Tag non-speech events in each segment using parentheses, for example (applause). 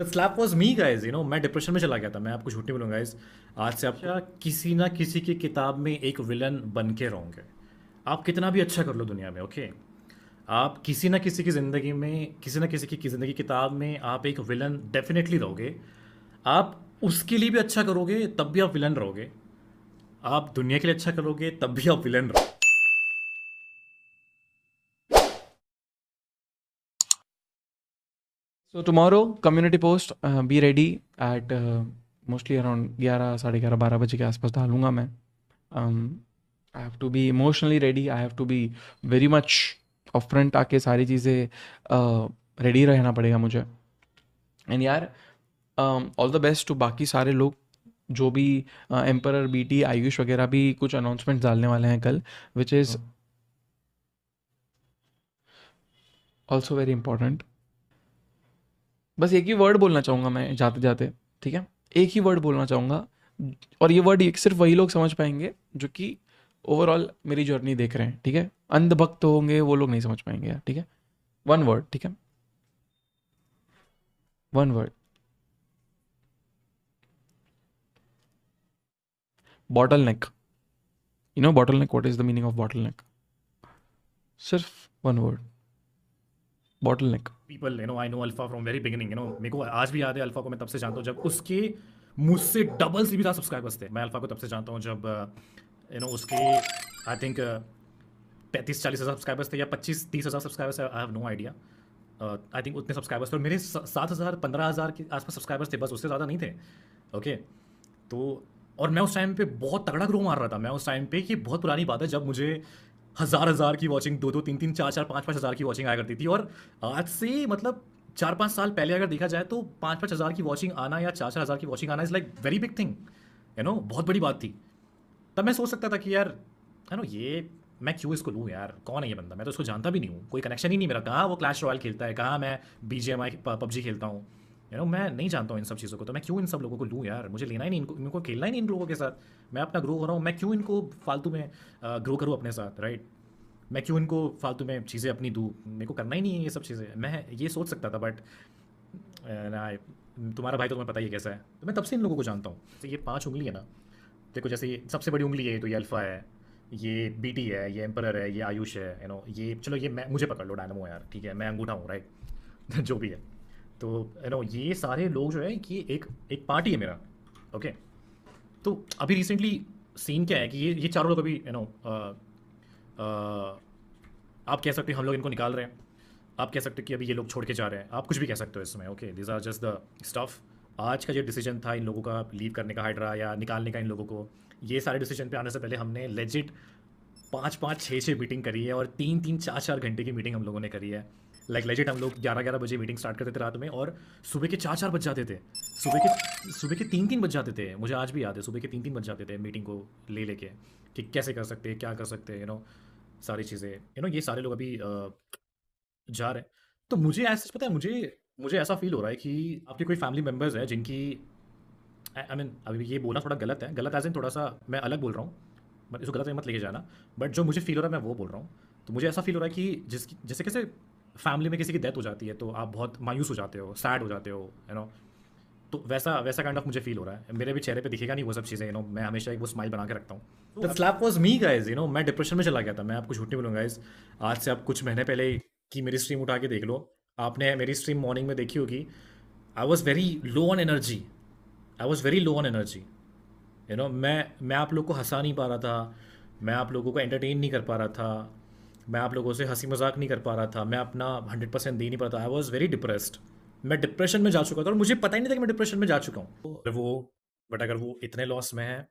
The slap was me guys you know मैं depression में चला गया था मैं आपको छुट्टी मिलूंगा बोलूँगा आज से आप अच्छा। किसी ना किसी की किताब में एक विलन बन के रहोगे आप कितना भी अच्छा कर लो दुनिया में ओके okay? आप किसी ना किसी की ज़िंदगी में किसी ना किसी की ज़िंदगी किताब में आप एक विलन डेफिनेटली रहोगे आप उसके लिए भी अच्छा करोगे तब भी आप विलन रहोगे आप दुनिया के लिए अच्छा करोगे तब भी आप विलन रहोगे so tomorrow community post be ready at mostly around ग्यारह साढ़े ग्यारह बारह बजे के आसपास डालूंगा मैं I have to be emotionally ready I have to be very much of front आके सारी चीज़ें रेडी uh, रहना पड़ेगा मुझे एंड यार ऑल द बेस्ट टू बाकी सारे लोग जो भी एम्पर बी टी आयुष वगैरह भी कुछ अनाउंसमेंट डालने वाले हैं कल which is also very important बस एक ही वर्ड बोलना चाहूँगा मैं जाते जाते ठीक है एक ही वर्ड बोलना चाहूँगा और ये वर्ड सिर्फ वही लोग समझ पाएंगे जो कि ओवरऑल मेरी जर्नी देख रहे हैं ठीक है अंधभक्त होंगे वो लोग नहीं समझ पाएंगे यार ठीक है वन वर्ड ठीक है one word bottleneck you know bottleneck what is the meaning of bottleneck सिर्फ one word bottleneck people you know I know alpha from very beginning you know मेरे को आज भी याद है alpha को मैं तब से जानता हूँ जब उसके मुझसे डबल से भी ज़्यादा सब्सक्राइबर्स थे मैं अल्फा को तब से जानता हूँ जब यू नो उसके आई थिंक पैंतीस चालीस हज़ार सब्सक्राइबर्स थे या पच्चीस तीस हज़ार subscribers I have no idea I think उतने सब्सक्राइबर्स थे और मेरे सात हज़ार पंद्रह हज़ार के आसपास सब्सक्राइबर्स थे बस उससे ज़्यादा नहीं थे ओके तो और मैं उस टाइम पे बहुत तगड़ा ग्रो मार रहा था मैं उस टाइम पे कि बहुत पुरानी बात है जब मुझे हज़ार हज़ार की वॉचिंग दो दो तीन तीन चार चार पाँच पाँच हज़ार की वॉचिंग आया करती थी और आज से मतलब चार पाँच साल पहले अगर देखा जाए तो पाँच पाँच हज़ार की वॉचिंग आना या चार चार हज़ार की वॉचिंग आना is like very big thing you know बहुत बड़ी बात थी तब मैं सोच सकता था कि यार है नो ये मैं क्यों इसको लूँ यार कौन है ये बंदा मैं तो उसको जानता भी नहीं हूँ कोई कनेक्शन ही नहीं मेरा कहाँ वो क्लैश रॉयल खेलता है कहाँ मैं B G M I PUBG खेलता हूँ यू नो मैं नहीं जानता हूँ इन सब चीज़ों को तो मैं क्यों इन सब लोगों को लूँ यार मुझे लेना ही नहीं इनको इनको खेलना ही नहीं इन लोगों के साथ मैं अपना ग्रो हो रहा हूँ मैं क्यों इनको फालतू में ग्रो करूँ अपने साथ राइट मैं क्यों इनको फालतू में चीज़ें अपनी दूँ मेरे को करना ही नहीं है ये सब चीज़ें मैं ये सोच सकता था बट तुम्हारा भाई तो तुम्हें पता ही कैसा है तो मैं तब से इन लोगों को जानता हूँ तो ये पाँच उंगली है ना देखो जैसे सबसे बड़ी उंगली है तो ये अल्फ़ा है ये बीटी है ये एम्पर है ये आयुष है यू नो ये चलो ये मैं मुझे पकड़ लो डायनमो यार ठीक है मैं अंगूठा हूँ राइट (laughs) जो भी है तो यू नो ये सारे लोग जो है कि एक एक पार्टी है मेरा ओके तो अभी रिसेंटली सीन क्या है कि ये ये चारों लोग अभी यू नो uh, uh, आप कह सकते हो हम लोग इनको निकाल रहे हैं आप कह सकते हो कि अभी ये लोग छोड़ के जा रहे हैं आप कुछ भी कह सकते हो इसमें okay this are just the stuff आज का जो डिसीजन था इन लोगों का लीव करने का हाइड्रा या निकालने का इन लोगों को ये सारे डिसीजन पे आने से पहले हमने लेजिट पाँच पाँच छः छः मीटिंग करी है और तीन तीन चार चार घंटे की मीटिंग हम लोगों ने करी है लाइक लेजिट हम लोग ग्यारह ग्यारह बजे मीटिंग स्टार्ट करते थे रात में और सुबह के चार चार बज जाते थे सुबह के सुबह के तीन तीन बज जाते थे मुझे आज भी याद है सुबह के तीन तीन बज जाते थे मीटिंग को ले लेके कि कैसे कर सकते हैं क्या कर सकते हैं यू नो सारी चीज़ें यू नो ये सारे लोग अभी जा रहे हैं तो मुझे ऐसा पता है मुझे मुझे ऐसा फील हो रहा है कि आपके कोई फैमिली मेम्बर्स हैं जिनकी आई मीन अभी ये बोलना थोड़ा गलत है गलत एज इन थोड़ा सा मैं अलग बोल रहा हूँ बट इसको गलत में मत लेके जाना बट जो मुझे फील हो रहा है मैं वो बोल रहा हूँ तो मुझे ऐसा फील हो रहा है कि जिसकी जैसे कैसे फैमिली में किसी की डेथ हो जाती है तो आप बहुत मायूस हो जाते हो सैड हो जाते हो यू नो तो वैसा वैसा काइंड ऑफ मुझे फील हो रहा है मेरे भी चेहरे पे दिखेगा नहीं वो सब चीज़ें यू नो मैं हमेशा एक वो स्माइल बना के रखता हूँ slap was me guys you know मैं डिप्रेशन में चला गया था मैं आपको झूठ नहीं बोलूँगा गाइज आज से आप कुछ महीने पहले की मेरी स्ट्रीम उठा के देख लो आपने मेरी स्ट्रीम मॉर्निंग में देखी होगी I was very low on energy I was very low on energy you know मैं मैं आप लोग को हंसा नहीं पा रहा था मैं आप लोगों को एंटरटेन नहीं कर पा रहा था मैं आप लोगों से हंसी मजाक नहीं कर पा रहा था मैं अपना हंड्रेड परसेंट दे नहीं पाता आई वॉज वेरी डिप्रेस्ड मैं डिप्रेशन में जा चुका था और मुझे पता ही नहीं था कि मैं डिप्रेशन में जा चुका हूँ तो अगर वो बट अगर वो इतने लॉस में है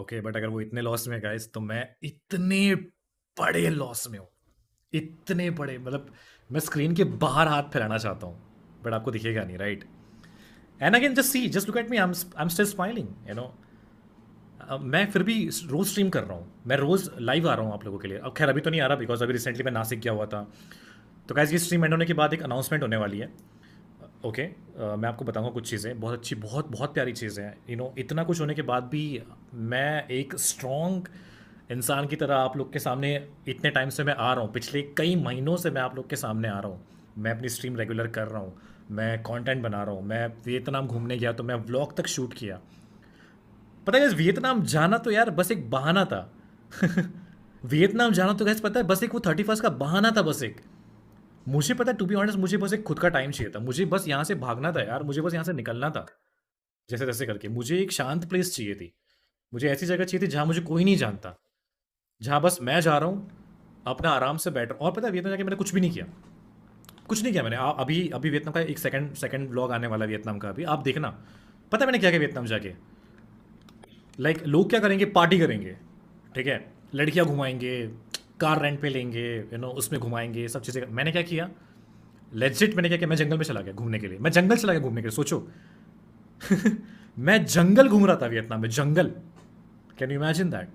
ओके बट अगर वो इतने लॉस में गाइस तो मैं इतने बड़े लॉस में हूँ इतने बड़े मतलब मैं स्क्रीन के बाहर हाथ फैलाना चाहता हूँ बट आपको दिखेगा नहीं right and again just see just look at me I am still smiling you know मैं फिर भी रोज़ स्ट्रीम कर रहा हूँ मैं रोज़ लाइव आ रहा हूँ आप लोगों के लिए अब खैर अभी तो नहीं आ रहा बिकॉज अभी रिसेंटली मैं नासिक गया हुआ था तो कैसे ये स्ट्रीम एंड होने के बाद एक अनाउंसमेंट होने वाली है ओके okay, uh, मैं आपको बताऊंगा कुछ चीज़ें बहुत अच्छी बहुत बहुत प्यारी चीज़ें हैं यू नो इतना कुछ होने के बाद भी मैं एक स्ट्रॉन्ग इंसान की तरह आप लोग के सामने इतने टाइम से मैं आ रहा हूँ पिछले कई महीनों से मैं आप लोग के सामने आ रहा हूँ मैं अपनी स्ट्रीम रेगुलर कर रहा हूँ मैं कंटेंट बना रहा हूँ मैं वियतनाम घूमने गया तो मैं व्लॉग तक शूट किया पता है वियतनाम जाना तो यार बस एक बहाना था (laughs) वियतनाम जाना तो कैसे पता है बस एक वो थर्टी फर्स्ट का बहाना था बस एक मुझे पता टू बी ऑनेस्ट मुझे बस एक खुद का टाइम चाहिए था मुझे बस यहाँ से भागना था यार मुझे बस यहाँ से निकलना था जैसे तैसे करके मुझे एक शांत प्लेस चाहिए थी मुझे ऐसी जगह चाहिए थी जहाँ मुझे कोई नहीं जानता जहाँ बस मैं जा रहा हूँ अपना आराम से बैठ और पता है वियतनाम जाके मैंने कुछ भी नहीं किया कुछ नहीं किया मैंने अभी अभी वियतनाम का एक सेकंड सेकंड ब्लॉग आने वाला है वियतनाम का अभी आप देखना पता है मैंने क्या किया वियतनाम जाके लाइक like, लोग क्या करेंगे पार्टी करेंगे ठीक है लड़कियाँ घुमाएंगे कार रेंट पे लेंगे यू नो उसमें घुमाएंगे सब चीज़ें मैंने क्या किया लेजिट मैंने क्या किया मैं जंगल में चला गया घूमने के लिए मैं जंगल चला गया घूमने के लिए सोचो (laughs) मैं जंगल घूम रहा था वियतनाम में जंगल can you imagine that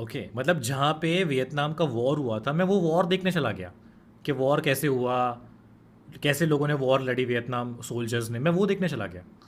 okay मतलब जहाँ पे वियतनाम का वॉर हुआ था मैं वो वॉर देखने चला गया कि वॉर कैसे हुआ कैसे लोगों ने वॉर लड़ी वियतनाम सोल्जर्स ने मैं वो देखने चला गया